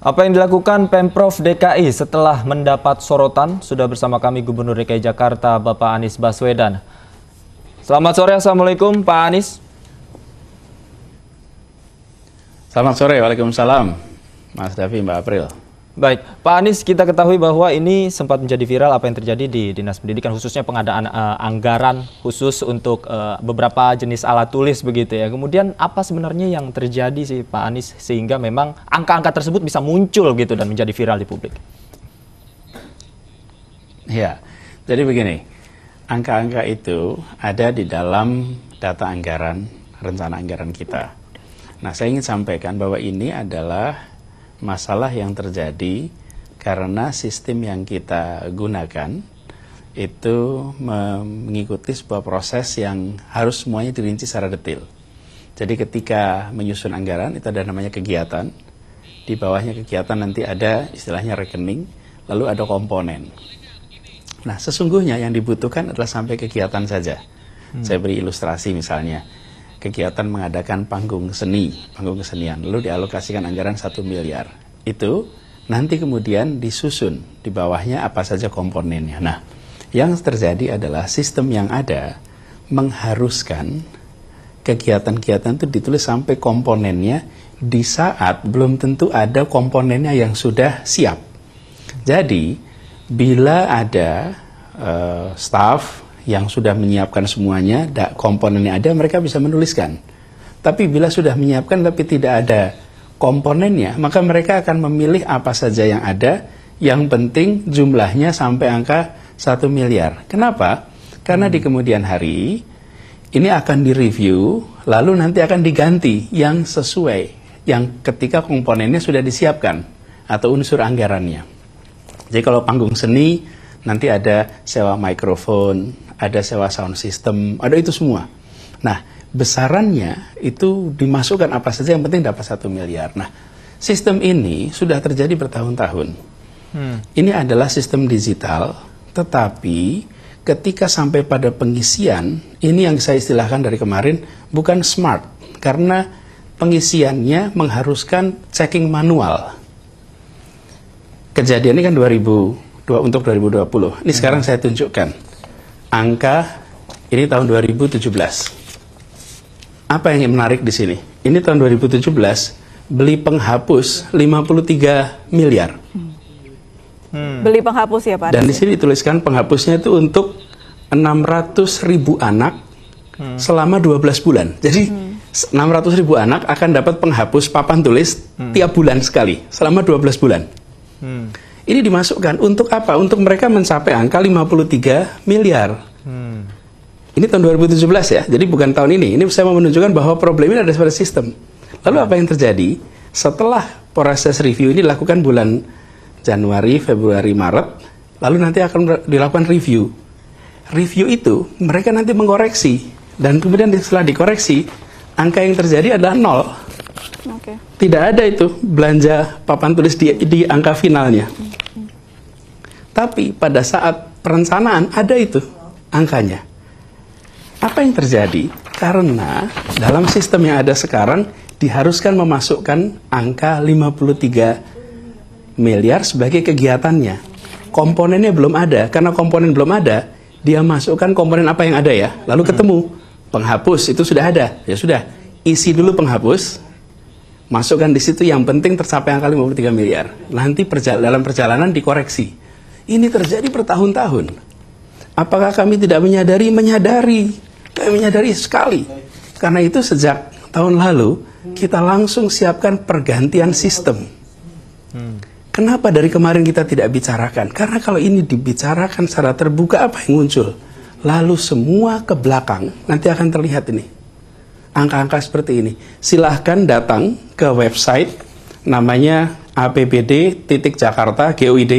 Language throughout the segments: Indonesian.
Apa yang dilakukan Pemprov DKI setelah mendapat sorotan? Sudah bersama kami Gubernur DKI Jakarta Bapak Anies Baswedan. Selamat sore, Assalamualaikum Pak Anies. Selamat sore, Waalaikumsalam Mas Davi, Mbak April. Baik, Pak Anies kita ketahui bahwa ini sempat menjadi viral apa yang terjadi di Dinas Pendidikan khususnya pengadaan uh, anggaran khusus untuk uh, beberapa jenis alat tulis begitu ya. Kemudian apa sebenarnya yang terjadi sih Pak Anies sehingga memang angka-angka tersebut bisa muncul gitu dan menjadi viral di publik? Ya, jadi begini, angka-angka itu ada di dalam data anggaran, rencana anggaran kita. Nah, saya ingin sampaikan bahwa ini adalah masalah yang terjadi karena sistem yang kita gunakan itu mengikuti sebuah proses yang harus semuanya dirinci secara detail. Jadi ketika menyusun anggaran itu ada namanya kegiatan, di bawahnya kegiatan nanti ada istilahnya rekening, lalu ada komponen. Nah sesungguhnya yang dibutuhkan adalah sampai kegiatan saja. Hmm. Saya beri ilustrasi misalnya kegiatan mengadakan panggung seni, panggung kesenian, lalu dialokasikan anggaran 1 miliar. Itu nanti kemudian disusun di bawahnya apa saja komponennya. Nah, yang terjadi adalah sistem yang ada mengharuskan kegiatan-kegiatan itu ditulis sampai komponennya di saat belum tentu ada komponennya yang sudah siap. Jadi, bila ada uh, staff yang sudah menyiapkan semuanya, komponennya ada, mereka bisa menuliskan. Tapi bila sudah menyiapkan tapi tidak ada komponennya, maka mereka akan memilih apa saja yang ada, yang penting jumlahnya sampai angka 1 miliar. Kenapa? Karena di kemudian hari ini akan direview, lalu nanti akan diganti yang sesuai, yang ketika komponennya sudah disiapkan atau unsur anggarannya. Jadi kalau panggung seni Nanti ada sewa mikrofon, ada sewa sound system, ada itu semua. Nah, besarannya itu dimasukkan apa saja yang penting dapat satu miliar. Nah, sistem ini sudah terjadi bertahun-tahun. Hmm. Ini adalah sistem digital, tetapi ketika sampai pada pengisian, ini yang saya istilahkan dari kemarin bukan smart karena pengisiannya mengharuskan checking manual. Kejadian ini kan 2000 dua untuk 2020. Ini hmm. sekarang saya tunjukkan angka ini tahun 2017. Apa yang menarik di sini? Ini tahun 2017 beli penghapus 53 miliar. Hmm. Beli penghapus ya Pak. Dan di sini dituliskan penghapusnya itu untuk 600 ribu anak hmm. selama 12 bulan. Jadi hmm. 600 ribu anak akan dapat penghapus papan tulis hmm. tiap bulan sekali selama 12 bulan. Hmm. Ini dimasukkan untuk apa? Untuk mereka mencapai angka 53 miliar. Hmm. Ini tahun 2017 ya, jadi bukan tahun ini. Ini saya mau menunjukkan bahwa problem ini ada pada sistem. Lalu ya. apa yang terjadi? Setelah proses review ini dilakukan bulan Januari, Februari, Maret, lalu nanti akan dilakukan review. Review itu mereka nanti mengoreksi dan kemudian setelah dikoreksi angka yang terjadi adalah nol. Okay. Tidak ada itu belanja papan tulis di, di angka finalnya. Hmm. Tapi pada saat perencanaan ada itu angkanya. Apa yang terjadi? Karena dalam sistem yang ada sekarang diharuskan memasukkan angka 53 miliar sebagai kegiatannya. Komponennya belum ada, karena komponen belum ada, dia masukkan komponen apa yang ada ya, lalu ketemu penghapus itu sudah ada, ya sudah isi dulu penghapus, masukkan di situ yang penting tercapai angka 53 miliar. Nanti perjala dalam perjalanan dikoreksi. Ini terjadi bertahun-tahun. Apakah kami tidak menyadari? Menyadari. Kami menyadari sekali. Karena itu sejak tahun lalu, kita langsung siapkan pergantian sistem. Kenapa dari kemarin kita tidak bicarakan? Karena kalau ini dibicarakan secara terbuka, apa yang muncul? Lalu semua ke belakang, nanti akan terlihat ini. Angka-angka seperti ini. Silahkan datang ke website namanya apbd.jakarta.go.id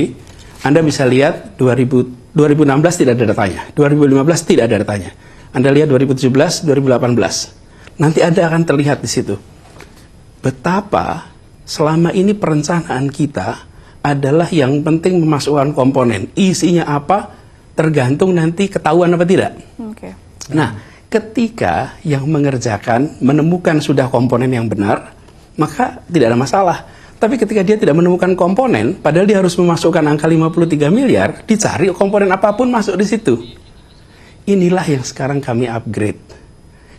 anda bisa lihat 2000, 2016 tidak ada datanya, 2015 tidak ada datanya. Anda lihat 2017, 2018. Nanti Anda akan terlihat di situ. Betapa selama ini perencanaan kita adalah yang penting memasukkan komponen. Isinya apa tergantung nanti ketahuan apa tidak. Okay. Nah, ketika yang mengerjakan menemukan sudah komponen yang benar, maka tidak ada masalah tapi ketika dia tidak menemukan komponen, padahal dia harus memasukkan angka 53 miliar, dicari komponen apapun masuk di situ. Inilah yang sekarang kami upgrade.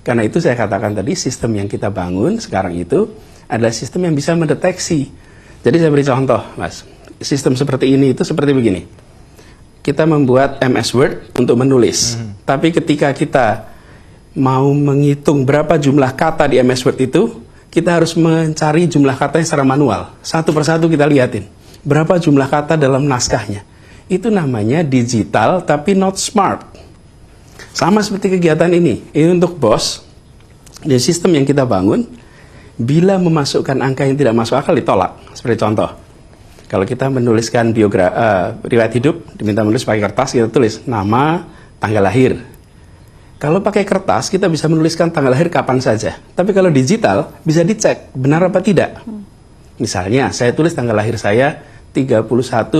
Karena itu saya katakan tadi sistem yang kita bangun sekarang itu adalah sistem yang bisa mendeteksi. Jadi saya beri contoh, Mas. Sistem seperti ini itu seperti begini. Kita membuat MS Word untuk menulis. Mm -hmm. Tapi ketika kita mau menghitung berapa jumlah kata di MS Word itu, kita harus mencari jumlah katanya secara manual. Satu persatu kita liatin. Berapa jumlah kata dalam naskahnya. Itu namanya digital tapi not smart. Sama seperti kegiatan ini. Ini untuk bos. Di sistem yang kita bangun, bila memasukkan angka yang tidak masuk akal ditolak. Seperti contoh, kalau kita menuliskan biografi, uh, eh, riwayat hidup, diminta menulis pakai kertas, kita tulis nama, tanggal lahir, kalau pakai kertas kita bisa menuliskan tanggal lahir kapan saja. Tapi kalau digital bisa dicek benar apa tidak. Misalnya saya tulis tanggal lahir saya 31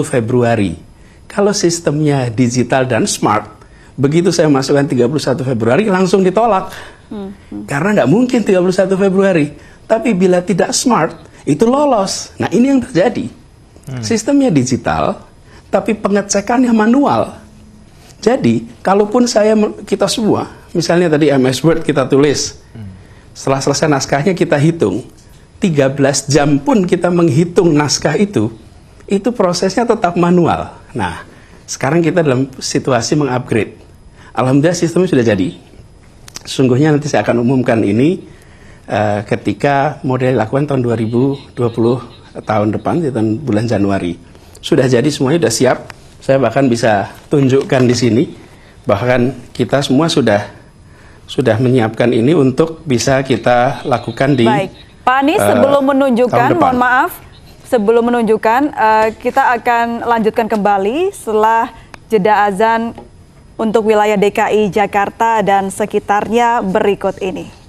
Februari. Kalau sistemnya digital dan smart, begitu saya masukkan 31 Februari langsung ditolak. Karena nggak mungkin 31 Februari. Tapi bila tidak smart, itu lolos. Nah ini yang terjadi. Sistemnya digital, tapi pengecekannya manual jadi, kalaupun saya kita semua, misalnya tadi MS Word kita tulis, setelah selesai naskahnya kita hitung, 13 jam pun kita menghitung naskah itu, itu prosesnya tetap manual. Nah, sekarang kita dalam situasi mengupgrade. Alhamdulillah sistemnya sudah jadi. Sungguhnya nanti saya akan umumkan ini uh, ketika model dilakukan tahun 2020 eh, tahun depan, di tahun bulan Januari. Sudah jadi semuanya sudah siap saya bahkan bisa tunjukkan di sini, bahkan kita semua sudah sudah menyiapkan ini untuk bisa kita lakukan di. Baik, Pak Anies uh, sebelum menunjukkan, mohon maaf, sebelum menunjukkan uh, kita akan lanjutkan kembali setelah jeda azan untuk wilayah DKI Jakarta dan sekitarnya berikut ini.